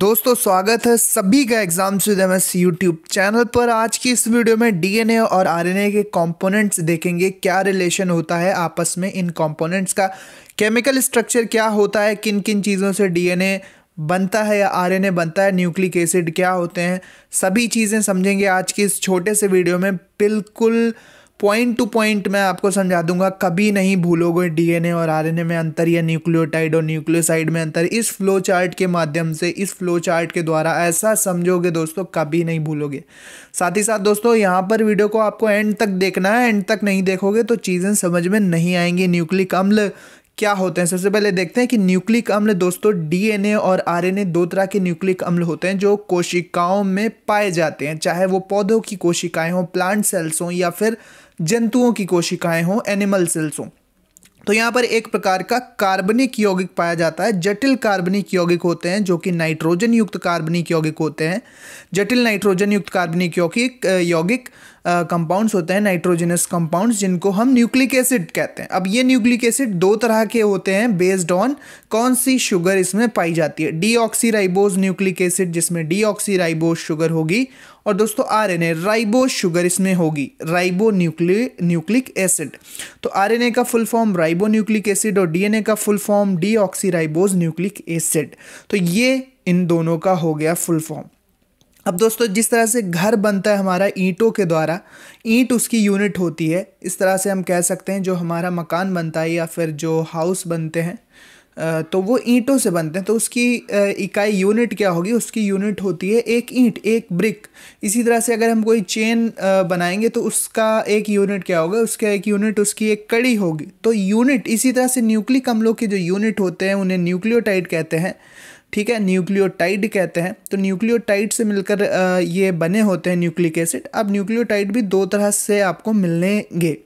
दोस्तों स्वागत है सभी का exam with M S YouTube channel पर आज की इस वीडियो में डीएनए और आरएनए के कंपोनेंट्स देखेंगे क्या रिलेशन होता है आपस में इन कंपोनेंट्स का केमिकल स्ट्रक्चर क्या होता है किन किन चीज़ों से डीएनए बनता है या आरएनए बनता है न्यूक्लिक एसिड क्या होते हैं सभी चीज़ें समझेंगे आज की इस छोटे से वीडियो में बिल्कुल पॉइंट टू पॉइंट मैं आपको समझा दूंगा कभी नहीं भूलोगे डीएनए और आरएनए में अंतर या न्यूक्लियोटाइड और न्यूक्लियोसाइड में अंतर इस फ्लो चार्ट के माध्यम से इस फ्लो चार्ट के द्वारा ऐसा समझोगे दोस्तों कभी नहीं भूलोगे साथ ही साथ दोस्तों यहां पर वीडियो को आपको एंड तक देखना है एंड तक नहीं देखोगे तो चीज़ें समझ में नहीं आएंगी न्यूक्लिक अम्ल क्या होते हैं सबसे पहले देखते हैं कि न्यूक्लिक अम्ल दोस्तों डीएनए और आरएनए दो तरह के न्यूक्लिक अम्ल होते हैं जो कोशिकाओं में पाए जाते हैं चाहे वो पौधों की कोशिकाएं हों प्लांट सेल्स हों या फिर जंतुओं की कोशिकाएं हों एनिमल सेल्स हों तो यहाँ पर एक प्रकार का कार्बनिक यौगिक पाया जाता है जटिल कार्बनिक यौगिक होते हैं जो कि नाइट्रोजन युक्त कार्बनिक यौगिक होते हैं जटिल नाइट्रोजन युक्त कार्बनिक यौगिक यौगिक कंपाउंड्स होते हैं नाइट्रोजनस कंपाउंड्स जिनको हम न्यूक्लिक एसिड कहते हैं अब ये न्यूक्लिक एसिड दो तरह के होते हैं बेस्ड ऑन कौन सी शुगर इसमें पाई जाती है डीऑक्सीराइबोज न्यूक्लिक एसिड जिसमें डीऑक्सीराइबोज शुगर होगी और दोस्तों R N A ribose sugar इसमें होगी राइबो न्यूक्लिय न्यूक्लिक एसिड तो आर एन ए का full form ribo nucleic acid और डी एन ए का full form deoxyribose nucleic acid तो ये इन दोनों का हो गया फुल फॉर्म अब दोस्तों जिस तरह से घर बनता है हमारा ईंटों के द्वारा ईंट उसकी यूनिट होती है इस तरह से हम कह सकते हैं जो हमारा मकान बनता है या फिर जो हाउस बनते हैं तो वो ईंटों से बनते हैं तो उसकी इकाई यूनिट क्या होगी उसकी यूनिट होती है एक ईंट एक ब्रिक इसी तरह से अगर हम कोई चेन बनाएंगे तो उसका एक यूनिट क्या होगा उसका एक यूनिट उसकी एक कड़ी होगी तो यूनिट इसी तरह से न्यूक्लिक अम्लों के जो यूनिट होते हैं उन्हें न्यूक्लियोटाइड कहते हैं ठीक है न्यूक्लियोटाइड कहते हैं तो न्यूक्लियोटाइड से मिलकर ये बने होते हैं न्यूक्लिक एसिड अब न्यूक्लियोटाइड भी दो तरह से आपको मिलेंगे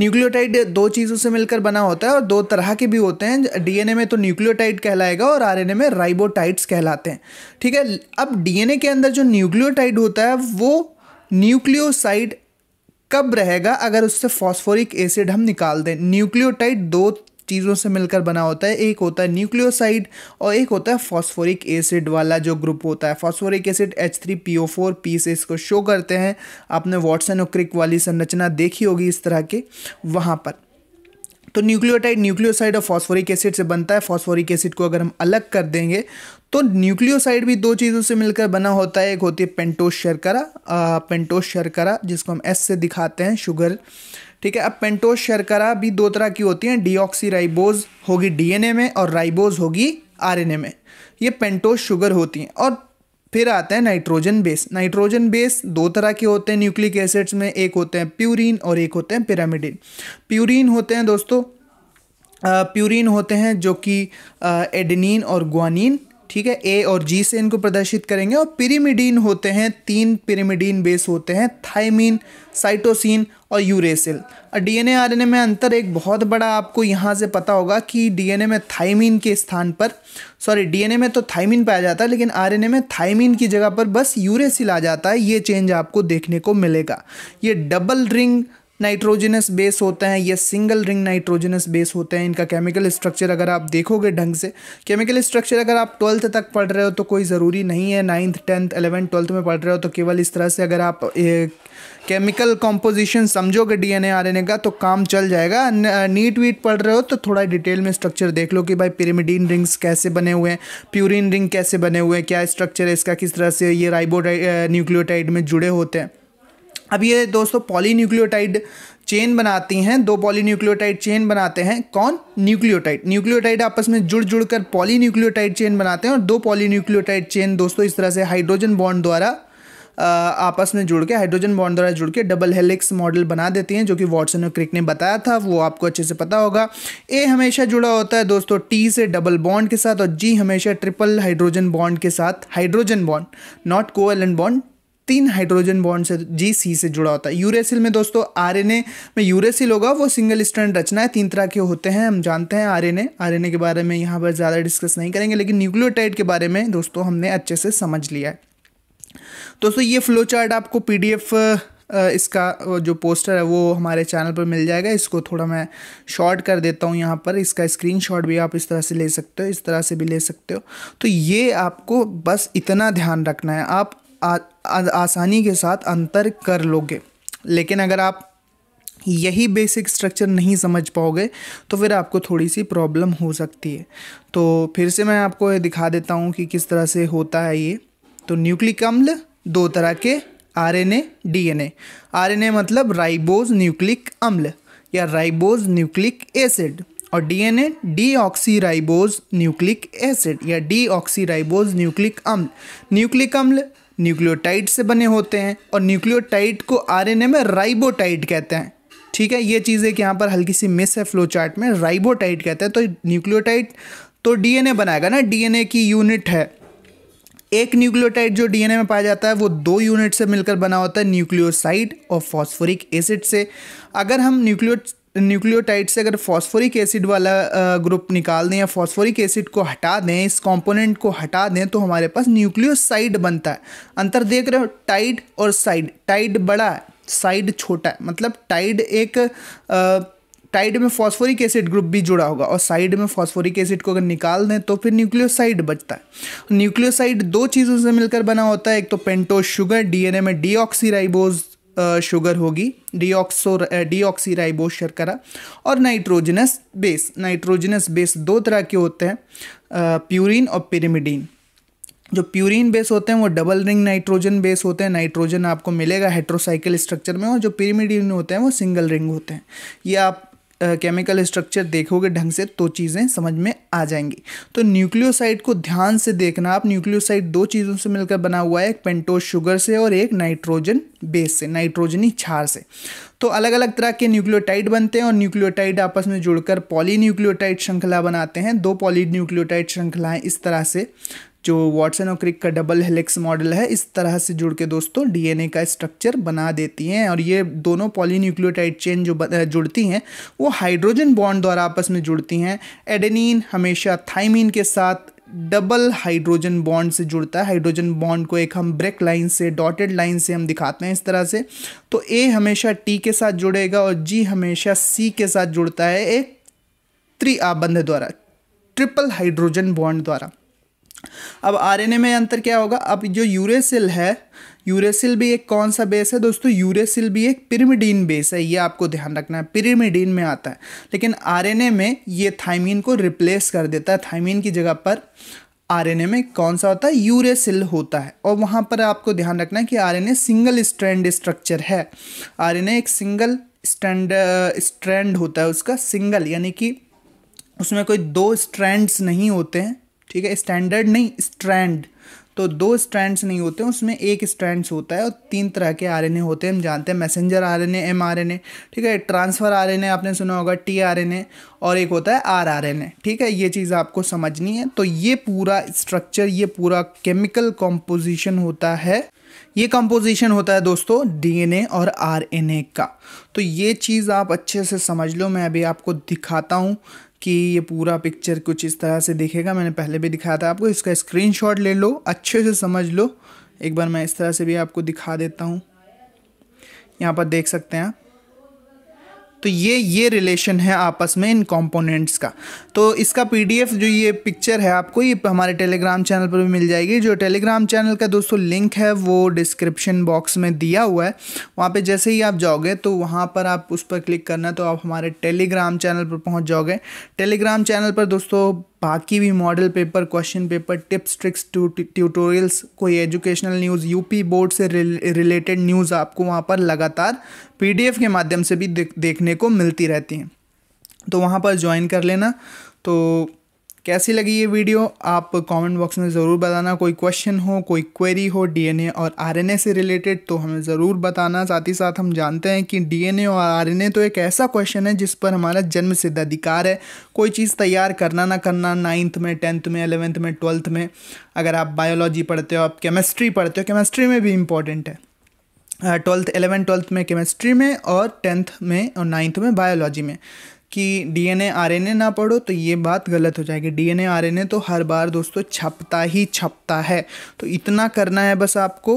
न्यूक्लियोटाइड दो चीज़ों से मिलकर बना होता है और दो तरह के भी होते हैं डीएनए में तो न्यूक्लियोटाइड कहलाएगा और आरएनए में राइबोटाइड्स कहलाते हैं ठीक है अब डीएनए के अंदर जो न्यूक्लियोटाइड होता है वो न्यूक्लियोसाइड कब रहेगा अगर उससे फॉस्फोरिक एसिड हम निकाल दें न्यूक्लियोटाइड दो चीज़ों से मिलकर बना होता है एक होता है न्यूक्लियोसाइड और एक होता है फॉस्फोरिक एसिड वाला जो ग्रुप होता है phosphoric acid H three P O four P से इसको शो करते हैं आपने वॉटसन और क्रिक वाली संरचना देखी होगी इस तरह के वहाँ पर तो न्यूक्लियोटाइड न्यूक्लियोसाइड और फॉस्फोरिक एसिड से बनता है फॉस्फोरिक एसिड को अगर हम अलग कर देंगे तो न्यूक्लियोसाइड भी दो चीज़ों से मिलकर बना होता है एक होती है पेंटोस शर्करा पेंटोस शर्करा जिसको हम एस से दिखाते हैं शुगर ठीक है अब पेंटोस शर्करा भी दो तरह की होती हैं डी राइबोज होगी डीएनए में और राइबोज होगी आरएनए में ये पेंटोस शुगर होती हैं और फिर आता है नाइट्रोजन बेस नाइट्रोजन बेस दो तरह के होते हैं न्यूक्लिक एसिड्स में एक होते हैं प्यूरिन और एक होते हैं पिरामिडिन प्यूरिन होते हैं दोस्तों प्यूरिन होते हैं जो कि एडनिन और ग्वानिन ठीक है ए और जी से इनको प्रदर्शित करेंगे और पिरिमिडीन होते हैं तीन पिरिमिडीन बेस होते हैं थाइमीन साइटोसिन और यूरेसिल और डीएनए आरएनए में अंतर एक बहुत बड़ा आपको यहाँ से पता होगा कि डीएनए में थाइमीन के स्थान पर सॉरी डीएनए में तो थाइमिन पाया जाता है लेकिन आरएनए में थाइमीन की जगह पर बस यूरेसिल आ जाता है ये चेंज आपको देखने को मिलेगा ये डबल रिंग नाइट्रोजनस बेस होते हैं ये सिंगल रिंग नाइट्रोजनस बेस होते हैं इनका केमिकल स्ट्रक्चर अगर आप देखोगे ढंग से केमिकल स्ट्रक्चर अगर आप ट्वेल्थ तक पढ़ रहे हो तो कोई ज़रूरी नहीं है नाइन्थ टेंथ एलेवेंथ ट्वेल्थ में पढ़ रहे हो तो केवल इस तरह से अगर आप केमिकल कॉम्पोजिशन समझोगे डी एन ए का तो काम चल जाएगा नीट वीट पढ़ रहे हो तो थोड़ा डिटेल में स्ट्रक्चर देख लो कि भाई पिरिमिडीन रिंग्स कैसे बने हुए हैं प्यूरिन रिंग कैसे बने हुए हैं क्या स्ट्रक्चर है इसका किस तरह से ये राइबो न्यूक्लियोटाइड में जुड़े होते हैं अब ये दोस्तों पॉलीन्यूक्लियोटाइड चेन बनाती हैं दो पॉलीन्यूक्लियोटाइड चेन बनाते हैं कौन न्यूक्लियोटाइड न्यूक्लियोटाइड आपस में जुड़ जुड़ कर पॉलीन्यूक्लियोटाइड चेन बनाते हैं और दो पॉलीन्यूक्लियोटाइड चेन दोस्तों इस तरह से हाइड्रोजन बॉन्ड द्वारा आपस में जुड़ के हाइड्रोजन बॉन्ड द्वारा जुड़ के डबल हेलिक्स मॉडल बना देती हैं जो कि वॉटसन और क्रिक ने बताया था वो आपको अच्छे से पता होगा ए हमेशा जुड़ा होता है दोस्तों टी से डबल बॉन्ड के साथ और जी हमेशा ट्रिपल हाइड्रोजन बॉन्ड के साथ hydrogen bond not covalent bond तीन हाइड्रोजन बॉन्ड से जी सी से जुड़ा होता है यूरेसिल में दोस्तों आर एन ए में यूरेसिल होगा वो सिंगल स्टैंड रचना है तीन तरह के होते हैं हम जानते हैं R N A R N A के बारे में यहाँ पर ज़्यादा डिस्कस नहीं करेंगे लेकिन न्यूक्लियोटाइड के बारे में दोस्तों हमने अच्छे से समझ लिया है दोस्तों ये फ्लो चार्ट आपको पी डी एफ इसका जो पोस्टर है वो हमारे चैनल पर मिल जाएगा इसको थोड़ा मैं शॉर्ट कर देता हूँ यहाँ पर इसका शॉट भी आप इस तरह से ले सकते हो इस तरह से भी ले सकते हो तो ये आपको बस इतना ध्यान रखना है आप आ, आ, आसानी के साथ अंतर कर लोगे लेकिन अगर आप यही बेसिक स्ट्रक्चर नहीं समझ पाओगे तो फिर आपको थोड़ी सी प्रॉब्लम हो सकती है तो फिर से मैं आपको ये दिखा देता हूँ कि किस तरह से होता है ये तो न्यूक्लिक अम्ल दो तरह के आरएनए डीएनए आरएनए मतलब राइबोज न्यूक्लिक अम्ल या राइबोज न्यूक्लिक एसिड और डीएनए डीऑक्सीराइबोज न्यूक्लिक एसिड या डीऑक्सीराइबोज न्यूक्लिक अम्ल न्यूक्लिक अम्ल न्यूक्लियोटाइड से बने होते हैं और न्यूक्लियोटाइड को आरएनए में राइबोटाइड कहते हैं ठीक है ये चीज़ कि यहाँ पर हल्की सी मिस है फ्लो चार्ट में राइबोटाइड कहते हैं तो न्यूक्लियोटाइड तो डीएनए बनाएगा ना डीएनए की यूनिट है एक न्यूक्लियोटाइड जो डीएनए में पाया जाता है वो दो यूनिट से मिलकर बना होता है न्यूक्लियोसाइड और फॉस्फोरिक एसिड से अगर हम न्यूक्लियो न्यूक्लियोटाइड से अगर फॉस्फोरिक एसिड वाला ग्रुप निकाल दें या फॉस्फोरिक एसिड को हटा दें इस कंपोनेंट को हटा दें तो हमारे पास न्यूक्लियोसाइड बनता है अंतर देख रहे हो टाइड और साइड टाइड बड़ा है साइड छोटा है मतलब टाइड एक आ, टाइड में फॉस्फोरिक एसिड ग्रुप भी जुड़ा होगा और साइड में फॉस्फोरिक एसिड को अगर निकाल दें तो फिर न्यूक्लियोसाइड बचता है न्यूक्लियोसाइड दो चीज़ों से मिलकर बना होता है एक तो पेंटोज शुगर डीएनए में डीऑक्सीराइबोज शुगर होगी डीऑक्सो डीऑक्सी शर्करा और नाइट्रोजनस बेस नाइट्रोजनस बेस दो तरह के होते हैं प्यूरिन और पिरिमिडीन जो प्यूरिन बेस होते हैं वो डबल रिंग नाइट्रोजन बेस होते हैं नाइट्रोजन आपको मिलेगा हेट्रोसाइकिल स्ट्रक्चर में और जो पिरिमिडीन होते हैं वो सिंगल रिंग होते हैं ये आप केमिकल स्ट्रक्चर देखोगे ढंग से तो चीज़ें समझ में आ जाएंगी तो न्यूक्लियोसाइड को ध्यान से देखना आप न्यूक्लियोसाइड दो चीज़ों से मिलकर बना हुआ है एक पेंटोज शुगर से और एक नाइट्रोजन बेस से नाइट्रोजनी छार से तो अलग अलग तरह के न्यूक्लियोटाइड बनते हैं और न्यूक्लियोटाइड आपस में जुड़कर न्यूक्लियोटाइड श्रृंखला बनाते हैं दो न्यूक्लियोटाइड श्रृंखलाएं इस तरह से जो वाटसन और क्रिक का डबल हेलिक्स मॉडल है इस तरह से जुड़ के दोस्तों डीएनए का स्ट्रक्चर बना देती हैं और ये दोनों पॉलीन्यूक्लियोटाइड चेन जो जुड़ती हैं वो हाइड्रोजन बॉन्ड द्वारा आपस में जुड़ती हैं एडेनिन हमेशा थाइमिन के साथ डबल हाइड्रोजन बॉन्ड से जुड़ता है हाइड्रोजन बॉन्ड को एक हम ब्रेक लाइन से डॉटेड लाइन से हम दिखाते हैं इस तरह से तो ए हमेशा टी के साथ जुड़ेगा और जी हमेशा सी के साथ जुड़ता है एक त्रि आबंध द्वारा ट्रिपल हाइड्रोजन बॉन्ड द्वारा अब आरएनए में अंतर क्या होगा अब जो यूरेसिल है यूरेसिल भी एक कौन सा बेस है दोस्तों यूरेसिल भी एक पिरिमिडीन बेस है ये आपको ध्यान रखना है पिरिमिडीन में आता है लेकिन आरएनए में ये थाइमीन को रिप्लेस कर देता है थाइमीन की जगह पर आरएनए में कौन सा होता है यूरेसिल होता है और वहाँ पर आपको ध्यान रखना है कि आर सिंगल स्ट्रैंड स्ट्रक्चर है आर एक सिंगल स्टैंड स्ट्रैंड होता है उसका सिंगल यानी कि उसमें कोई दो स्ट्रैंड्स नहीं होते हैं ठीक है स्टैंडर्ड नहीं स्ट्रैंड तो दो स्ट्रैंड्स नहीं होते हैं उसमें एक स्ट्रैंड्स होता है और तीन तरह के आरएनए होते हैं हम जानते हैं मैसेंजर आरएनए एमआरएनए ठीक है ट्रांसफ़र आरएनए आपने सुना होगा टी और एक होता है आरआरएनए ठीक है ये चीज़ आपको समझनी है तो ये पूरा स्ट्रक्चर ये पूरा केमिकल कॉम्पोजिशन होता है ये कंपोजिशन होता है दोस्तों डीएनए और आरएनए का तो ये चीज़ आप अच्छे से समझ लो मैं अभी आपको दिखाता हूँ कि ये पूरा पिक्चर कुछ इस तरह से दिखेगा मैंने पहले भी दिखाया था आपको इसका स्क्रीनशॉट ले लो अच्छे से समझ लो एक बार मैं इस तरह से भी आपको दिखा देता हूँ यहाँ पर देख सकते हैं आप तो ये ये रिलेशन है आपस में इन कंपोनेंट्स का तो इसका पीडीएफ जो ये पिक्चर है आपको ये हमारे टेलीग्राम चैनल पर भी मिल जाएगी जो टेलीग्राम चैनल का दोस्तों लिंक है वो डिस्क्रिप्शन बॉक्स में दिया हुआ है वहाँ पर जैसे ही आप जाओगे तो वहाँ पर आप उस पर क्लिक करना तो आप हमारे टेलीग्राम चैनल पर पहुँच जाओगे टेलीग्राम चैनल पर दोस्तों बाकी भी model paper question paper tips tricks tutorials कोई एजुकेशनल न्यूज़ यूपी बोर्ड से रिलेटेड न्यूज़ आपको वहाँ पर लगातार पीडीएफ के माध्यम से भी देखने को मिलती रहती हैं तो वहाँ पर ज्वाइन कर लेना तो कैसी लगी ये वीडियो आप कमेंट बॉक्स में ज़रूर बताना कोई क्वेश्चन हो कोई क्वेरी हो डीएनए और आरएनए से रिलेटेड तो हमें ज़रूर बताना साथ ही साथ हम जानते हैं कि डीएनए और आरएनए तो एक ऐसा क्वेश्चन है जिस पर हमारा जन्म सिद्ध अधिकार है कोई चीज़ तैयार करना ना करना नाइन्थ में टेंथ में एलेवेंथ में ट्वेल्थ में अगर आप बायोलॉजी पढ़ते हो आप केमिस्ट्री पढ़ते हो केमिस्ट्री में भी इंपॉर्टेंट है ट्वेल्थ एलेवेंथ ट्वेल्थ में केमिस्ट्री में और टेंथ में और नाइन्थ में बायोलॉजी में कि डीएनए आरएनए ना पढ़ो तो ये बात गलत हो जाएगी डीएनए आरएनए तो हर बार दोस्तों छपता ही छपता है तो इतना करना है बस आपको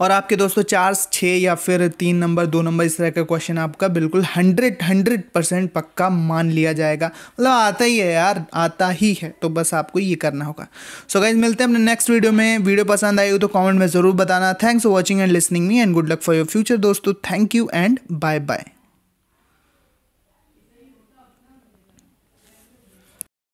और आपके दोस्तों चार छः या फिर तीन नंबर दो नंबर इस तरह का क्वेश्चन आपका बिल्कुल हंड्रेड हंड्रेड परसेंट पक्का मान लिया जाएगा मतलब आता ही है यार आता ही है तो बस आपको ये करना होगा सो so गाइज मिलते हैं अपने नेक्स्ट वीडियो में वीडियो पसंद आई हो तो कमेंट में ज़रूर बताना thanks for watching and listening me and good luck for your future दोस्तों thank you and bye bye